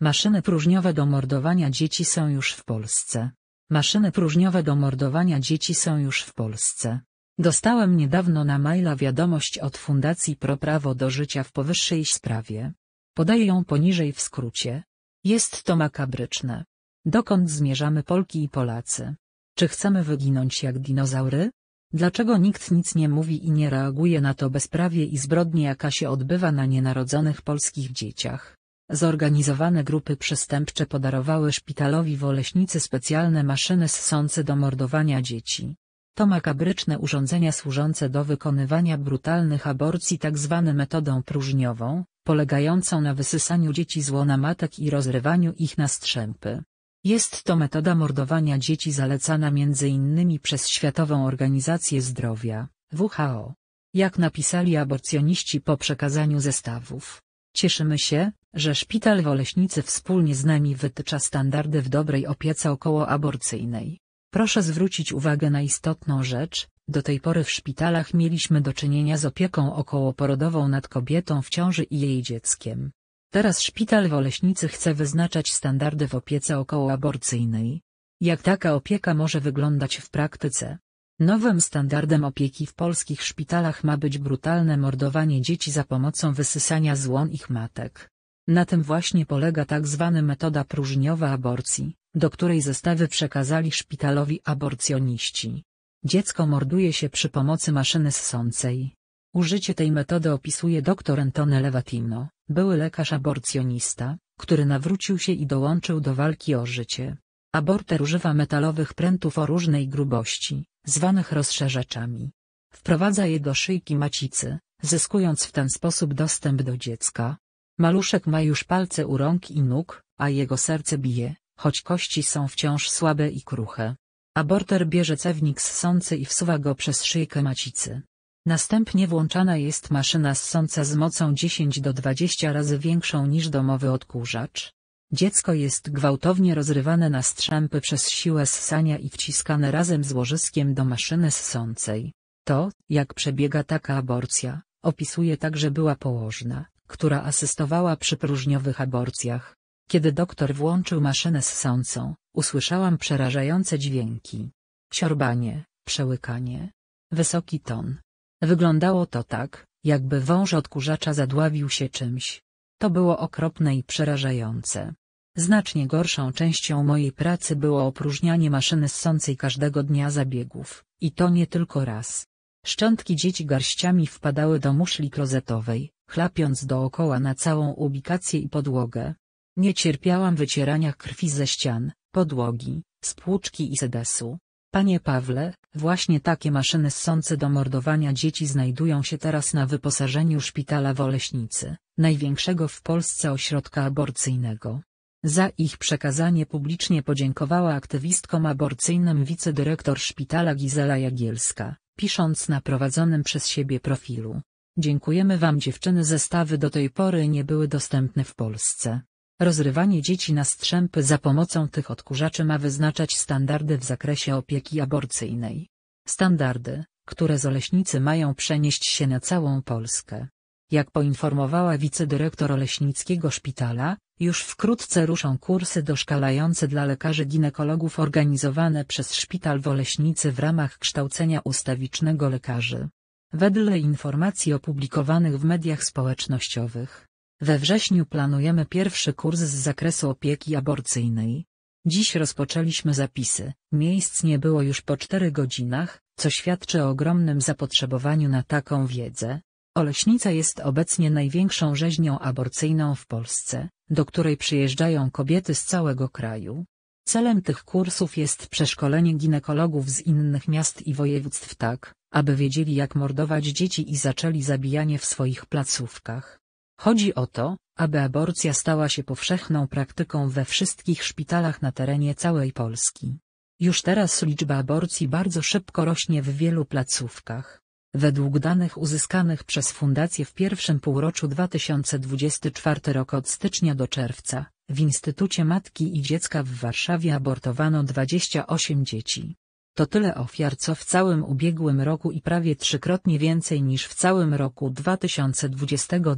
Maszyny próżniowe do mordowania dzieci są już w Polsce. Maszyny próżniowe do mordowania dzieci są już w Polsce. Dostałem niedawno na maila wiadomość od Fundacji Pro Prawo do Życia w powyższej sprawie. Podaję ją poniżej w skrócie. Jest to makabryczne. Dokąd zmierzamy Polki i Polacy? Czy chcemy wyginąć jak dinozaury? Dlaczego nikt nic nie mówi i nie reaguje na to bezprawie i zbrodnie jaka się odbywa na nienarodzonych polskich dzieciach? Zorganizowane grupy przestępcze podarowały szpitalowi w Oleśnicy specjalne maszyny ssące do mordowania dzieci. To makabryczne urządzenia służące do wykonywania brutalnych aborcji tzw. Tak metodą próżniową, polegającą na wysysaniu dzieci z łona matek i rozrywaniu ich na strzępy. Jest to metoda mordowania dzieci zalecana m.in. przez Światową Organizację Zdrowia, WHO. Jak napisali aborcjoniści po przekazaniu zestawów. Cieszymy się, że szpital w Oleśnicy wspólnie z nami wytycza standardy w dobrej opiece okołoaborcyjnej. Proszę zwrócić uwagę na istotną rzecz, do tej pory w szpitalach mieliśmy do czynienia z opieką okołoporodową nad kobietą w ciąży i jej dzieckiem. Teraz szpital w Oleśnicy chce wyznaczać standardy w opiece okołoaborcyjnej. Jak taka opieka może wyglądać w praktyce? Nowym standardem opieki w polskich szpitalach ma być brutalne mordowanie dzieci za pomocą wysysania złon ich matek. Na tym właśnie polega tak zwana metoda próżniowa aborcji, do której zestawy przekazali szpitalowi aborcjoniści. Dziecko morduje się przy pomocy maszyny ssącej. Użycie tej metody opisuje dr Antone Levatino, były lekarz aborcjonista, który nawrócił się i dołączył do walki o życie. Aborter używa metalowych prętów o różnej grubości, zwanych rozszerzaczami. Wprowadza je do szyjki macicy, zyskując w ten sposób dostęp do dziecka, Maluszek ma już palce u rąk i nóg, a jego serce bije, choć kości są wciąż słabe i kruche. Aborter bierze cewnik ssący i wsuwa go przez szyjkę macicy. Następnie włączana jest maszyna ssąca z mocą 10 do 20 razy większą niż domowy odkurzacz. Dziecko jest gwałtownie rozrywane na strzępy przez siłę ssania i wciskane razem z łożyskiem do maszyny ssącej. To, jak przebiega taka aborcja, opisuje także była położna, która asystowała przy próżniowych aborcjach. Kiedy doktor włączył maszynę ssącą, usłyszałam przerażające dźwięki. Siorbanie, przełykanie. Wysoki ton. Wyglądało to tak, jakby wąż odkurzacza zadławił się czymś. To było okropne i przerażające. Znacznie gorszą częścią mojej pracy było opróżnianie maszyny ssącej każdego dnia zabiegów, i to nie tylko raz. Szczątki dzieci garściami wpadały do muszli klozetowej, chlapiąc dookoła na całą ubikację i podłogę. Nie cierpiałam wycierania krwi ze ścian, podłogi, spłuczki i sedesu. Panie Pawle, właśnie takie maszyny ssące do mordowania dzieci znajdują się teraz na wyposażeniu szpitala w Oleśnicy, największego w Polsce ośrodka aborcyjnego. Za ich przekazanie publicznie podziękowała aktywistkom aborcyjnym wicedyrektor szpitala Gizela Jagielska, pisząc na prowadzonym przez siebie profilu. Dziękujemy Wam dziewczyny zestawy do tej pory nie były dostępne w Polsce. Rozrywanie dzieci na strzępy za pomocą tych odkurzaczy ma wyznaczać standardy w zakresie opieki aborcyjnej. Standardy, które zoleśnicy mają przenieść się na całą Polskę. Jak poinformowała wicedyrektor Oleśnickiego Szpitala, już wkrótce ruszą kursy doszkalające dla lekarzy ginekologów organizowane przez szpital w Oleśnicy w ramach kształcenia ustawicznego lekarzy. Wedle informacji opublikowanych w mediach społecznościowych, we wrześniu planujemy pierwszy kurs z zakresu opieki aborcyjnej. Dziś rozpoczęliśmy zapisy, miejsc nie było już po 4 godzinach, co świadczy o ogromnym zapotrzebowaniu na taką wiedzę. Oleśnica jest obecnie największą rzeźnią aborcyjną w Polsce, do której przyjeżdżają kobiety z całego kraju. Celem tych kursów jest przeszkolenie ginekologów z innych miast i województw tak, aby wiedzieli jak mordować dzieci i zaczęli zabijanie w swoich placówkach. Chodzi o to, aby aborcja stała się powszechną praktyką we wszystkich szpitalach na terenie całej Polski. Już teraz liczba aborcji bardzo szybko rośnie w wielu placówkach. Według danych uzyskanych przez fundację w pierwszym półroczu 2024 roku od stycznia do czerwca, w Instytucie Matki i Dziecka w Warszawie abortowano 28 dzieci. To tyle ofiar co w całym ubiegłym roku i prawie trzykrotnie więcej niż w całym roku 2022.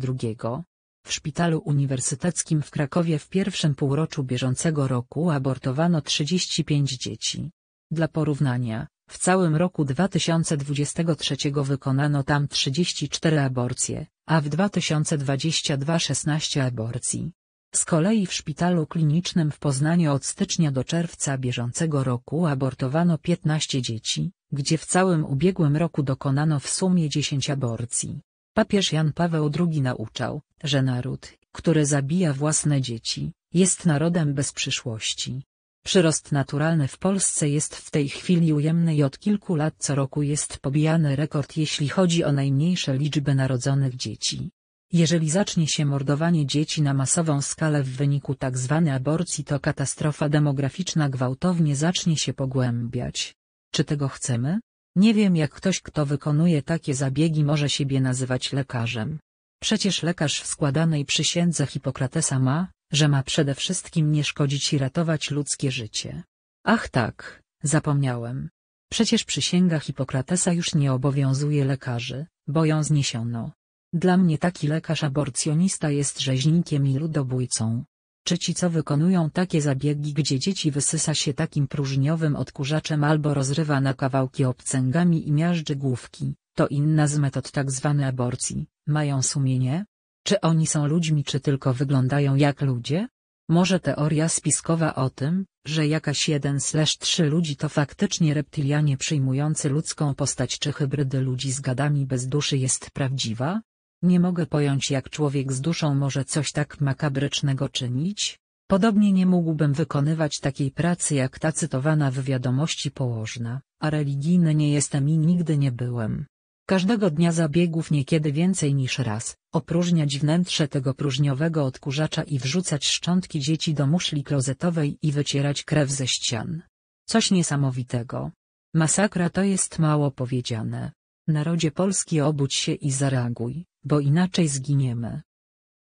W Szpitalu Uniwersyteckim w Krakowie w pierwszym półroczu bieżącego roku abortowano 35 dzieci. Dla porównania, w całym roku 2023 wykonano tam 34 aborcje, a w 2022 16 aborcji. Z kolei w szpitalu klinicznym w Poznaniu od stycznia do czerwca bieżącego roku abortowano 15 dzieci, gdzie w całym ubiegłym roku dokonano w sumie 10 aborcji. Papież Jan Paweł II nauczał, że naród, który zabija własne dzieci, jest narodem bez przyszłości. Przyrost naturalny w Polsce jest w tej chwili ujemny i od kilku lat co roku jest pobijany rekord jeśli chodzi o najmniejsze liczby narodzonych dzieci. Jeżeli zacznie się mordowanie dzieci na masową skalę w wyniku tzw. Tak aborcji to katastrofa demograficzna gwałtownie zacznie się pogłębiać. Czy tego chcemy? Nie wiem jak ktoś kto wykonuje takie zabiegi może siebie nazywać lekarzem. Przecież lekarz w składanej przysiędze Hipokratesa ma, że ma przede wszystkim nie szkodzić i ratować ludzkie życie. Ach tak, zapomniałem. Przecież przysięga Hipokratesa już nie obowiązuje lekarzy, bo ją zniesiono. Dla mnie taki lekarz aborcjonista jest rzeźnikiem i ludobójcą. Czy ci co wykonują takie zabiegi gdzie dzieci wysysa się takim próżniowym odkurzaczem albo rozrywa na kawałki obcęgami i miażdży główki, to inna z metod tak zwanej aborcji, mają sumienie? Czy oni są ludźmi czy tylko wyglądają jak ludzie? Może teoria spiskowa o tym, że jakaś jeden slash trzy ludzi to faktycznie reptylianie przyjmujący ludzką postać czy hybrydy ludzi z gadami bez duszy jest prawdziwa? Nie mogę pojąć jak człowiek z duszą może coś tak makabrycznego czynić, podobnie nie mógłbym wykonywać takiej pracy jak ta cytowana w wiadomości położna, a religijny nie jestem i nigdy nie byłem. Każdego dnia zabiegów niekiedy więcej niż raz, opróżniać wnętrze tego próżniowego odkurzacza i wrzucać szczątki dzieci do muszli klozetowej i wycierać krew ze ścian. Coś niesamowitego. Masakra to jest mało powiedziane. Narodzie Polski obudź się i zareaguj. Bo inaczej zginiemy.